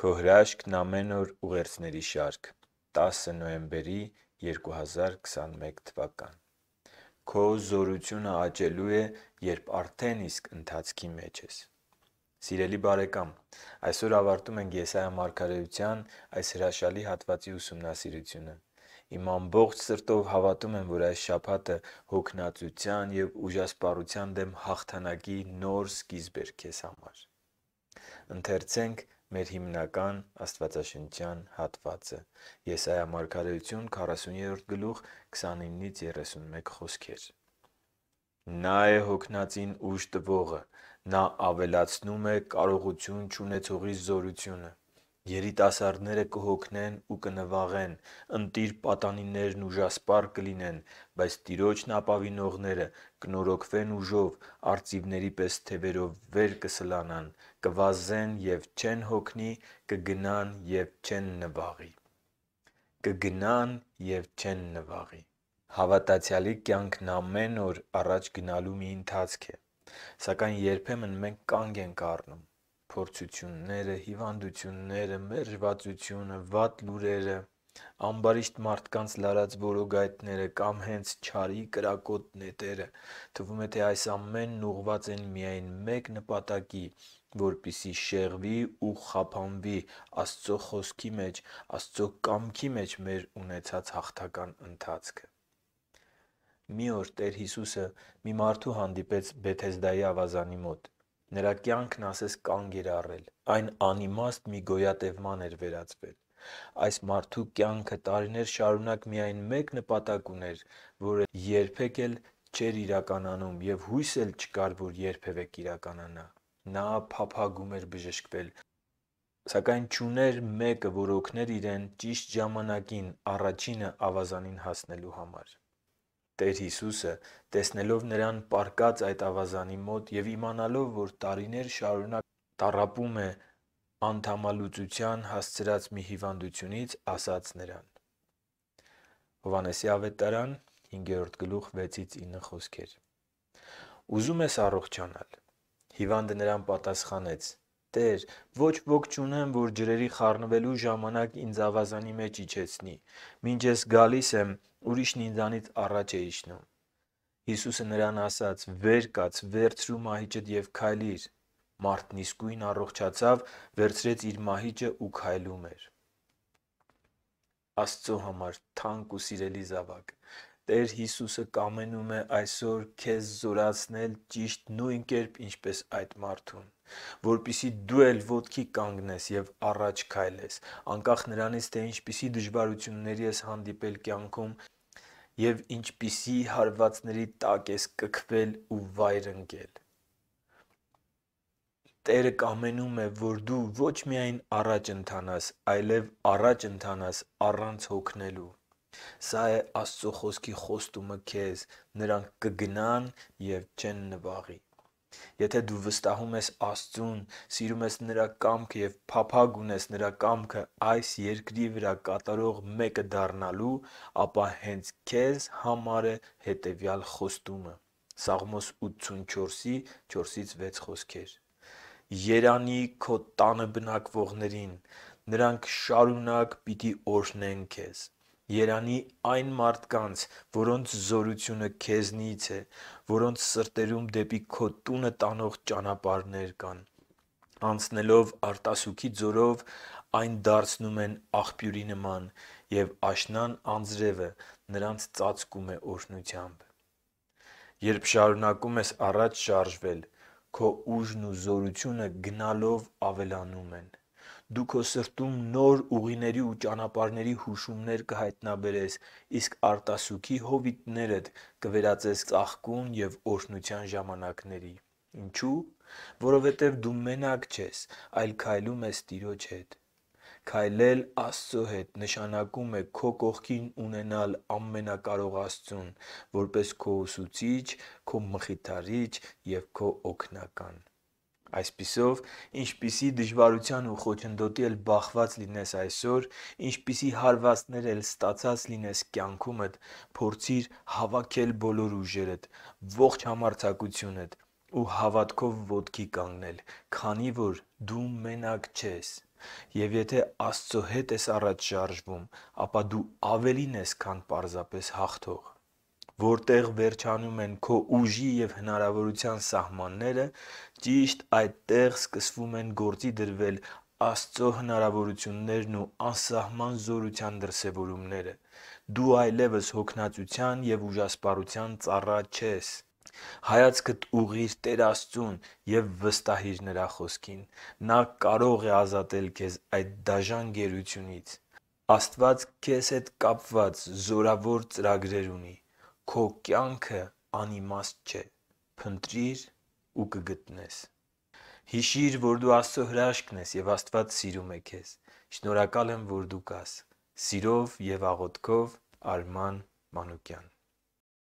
Քո հրաշքն ամեն օր ուղերձների շարք 10 նոյեմբերի 2021 թվական Քո զորությունը աճելու է, երբ արդեն իսկ ընթացքի մեջ ես։ Սիրելի բարեկամ, այսօր ավարտում ենք Եսայա մարգարեության այս հրաշալի հատվածի ուսումնասիրությունը։ Իմ ամբողջ սրտով հավատում եմ, որ այս շաբաթը հոգնածության եւ ուժասպառության դեմ հաղթանակի նոր սկիզբ էր քեզ համար։ Ընթերցենք մեր հիմնական աստվածաշնչյան հատվածը։ Եսայա մարգարեություն 40-րդ գլուխ 29-ից 31 խոսքեր։ Նա է հոգնածին ուժ տվողը, նա ավելացնում է կարողություն չունեցողի զորությունը։ Երիտասարդները կհոգնեն ու կնվաղեն, ընտիր պատանիներն ուժասպառ կլինեն, բայց Տիրոջն ապավինողները կնորոգվեն ուժով, արծիվների պես թևերով վեր կսլանան, կվազեն և չեն հոգնի, կգնան և չեն նվաղի։ Կգնան և չեն նվաղի։ Հավատացյալի կյանքն ամեն օր առաջ գնալու մի ընթացք է։ Սակայն երբեմն մենք կանգ ենք առնում, փորձությունները, հիվանդությունները, մերժվածությունը, վատ լուրերը, ամբարիշտ մարդկանց լարած որոգայթները կամ հենց չարի կրակոտ նետերը, թվում է թե այս ամենն ուղված են միայն մեկ նպատակի, որպիսի շեղվի ու խափանվի Աստծո խոսքի մեջ, Աստծո կամքի մեջ մեր ունեցած հաղթական ընթացքը։ Մի օր Տեր Հիսուսը մի մարդու հանդիպեց Բեթեսդայի ավազանի մոտ Նրա կյանքն ասես կանգ էր առել, այն անիմաստ մի գոյատևման էր վերածվել։ Այս մարդու կյանքը տարիներ շարունակ միայն մեկ նպատակ ուներ, որը երբեք էլ չէր իրականանում եւ հույս էլ չկար, որ երբևէ կիրականանա։ Նա փափագում էր բժշկվել, սակայն ճուներ մեկը, որ օգներ իրեն ճիշտ ժամանակին առաջինը ավազանին հասնելու համար։ Տեր Հիսուսը, տեսնելով նրան պարկած այդ ավազանի մոտ եւ իմանալով, որ տարիներ շարունակ տարապում է անդամալուծության հասցրած մի հիվանդությունից, ասաց նրան. Հովանեսի ավետարան 5-րդ գլուխ 6-ից 9 խոսքեր։ Ուզում ես առողջանալ։ Հիվանդը նրան պատասխանեց. Տեր, ոչ ոք չունեմ, որ ջրերի խառնվելու ժամանակ ինձ ավազանի մեջ իջեցնի։ Մինչ ես գալիս եմ, ուրիշն ինձանից առաջ է իջնում։ Հիսուսը նրան ասաց. «Վեր կաց, վերցրու մահիճդ եւ քայլիր»։ Մարդն իսկույն առողջացավ, վերցրեց իր մահիճը ու քայլում էր։ Աստծո համար թանկ ու սիրելի զավակ, Տեր Հիսուսը կամենում է այսօր քեզ զորացնել ճիշտ նույն կերպ, ինչպես այդ մարդուն, որպիսի դու էլ ոտքի կանգնես եւ առաջ քայլես, անկախ նրանից, թե ինչպիսի դժվարությունների ես հանդիպել կյանքում եւ ինչպիսի հարվածների տակ ես կքվել ու վայր ընկել։ Տերը կամենում է, որ դու ոչ միայն առաջ ընթանաս, այլև առաջ ընթանաս առանց հոգնելու։ Սա է Աստծո խոսքի խոստումը քեզ, նրանք կգնան եւ չեն նվաղի։ Եթե դու վստահում ես Աստծուն, սիրում ես նրա կամքը եւ փափագ ունես նրա կամքը այս երկրի վրա կատարող մեկը դառնալու, ապա հենց քեզ համար է հետեւյալ խոստումը. Սաղմոս 84-ի 4-ից 6 խոսքեր. Երանի քո տանը բնակվողներին, նրանք շարունակ պիտի օրհնեն քեզ։ Երանի այն մարդկանց, որոնց զորությունը քեզնից է, որոնց սրտերում դեպի քո տունը տանող ճանապարհներ կան։ Անցնելով արտասուքի ձորով այն դարձնում են աղբյուրի նման, եւ աշնան անձրևը նրանց ծածկում է օրհնությամբ։ Երբ շարունակում ես առաջ շարժվել, քո ուժն ու զորությունը գնալով ավելանում են դու քո սրտում նոր ուղիների ու ճանապարհների հուշումներ կհայտնաբերես, իսկ արտասուքի հովիտներդ կվերածես ծաղկուն եւ օրհնության ժամանակների։ Ինչու՞, որովհետեւ դու մենակ չես, այլ քայլում ես Տիրոջ հետ։ Քայլել Աստծո հետ նշանակում է քո կողքին ունենալ ամենակարող Աստծուն, որպես քո ուսուցիչ, քո մխիթարիչ եւ քո օգնական։ Այսպիսով, ինչպիսի դժվարության ու խոչընդոտի էլ բախված լինես այսօր, ինչպիսի հարվածներ էլ ստացած լինես կյանքումդ, փորձիր հավաքել բոլոր ուժերդ, ողջ համարձակությունդ ու հավատքով ոտքի կանգնել, քանի որ դու մենակ չես։ Եվ եթե Աստծո հետ ես առաջ շարժվում, ապա դու ավելին ես, քան պարզապես հաղթող որտեղ վերջանում են քո ուժի եւ հնարավորության սահմանները, ճիշտ այդտեղ սկսվում են գործի դրվել Աստծո հնարավորություններն ու անսահման զորության դրսևորումները։ Դու այլևս հոգնածության եւ ուժասպառության ծառա չես։ Հայացքդ ուղղիր Տեր Աստծուն եւ վստահիր նրա խոսքին։ Նա կարող է ազատել քեզ այդ դաժան գերությունից։ Աստված քեզ հետ կապված զորավոր ծրագրեր ունի։ Քո կյանքը անիմաստ չէ։ Փնտրիր ու կգտնես։ Հիշիր, որ դու Աստծո հրաշքն ես եւ Աստված սիրում է քեզ։ Շնորհակալ եմ, որ դու կաս։ Սիրով եւ աղոթքով Արման Մանուկյան